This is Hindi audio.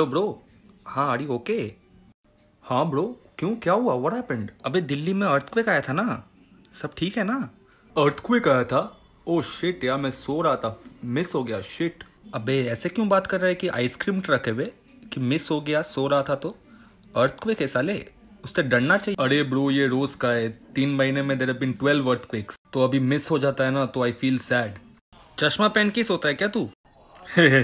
तो ब्रो हाँ आर यू ओके हाँ ब्रो क्यों क्या हुआ व्हाट हैपेंड अबे दिल्ली में अर्थक्वेक आया था ना सब ठीक है ना अर्थक्वेक आया था ओ oh, शिट यार मैं सो रहा था मिस हो गया शिट अबे ऐसे क्यों बात कर रहा है कि आइसक्रीम ट्रक है वे कि मिस हो गया सो रहा था तो अर्थक्वेक ऐसा ले उससे डरना चाहिए अरे ब्रो ये रोज का है तीन महीने में देर बिन ट्वेल्व अर्थक्वेक्स तो अभी मिस हो जाता है ना तो आई फील सैड चश्मा पहन के सोता है क्या तू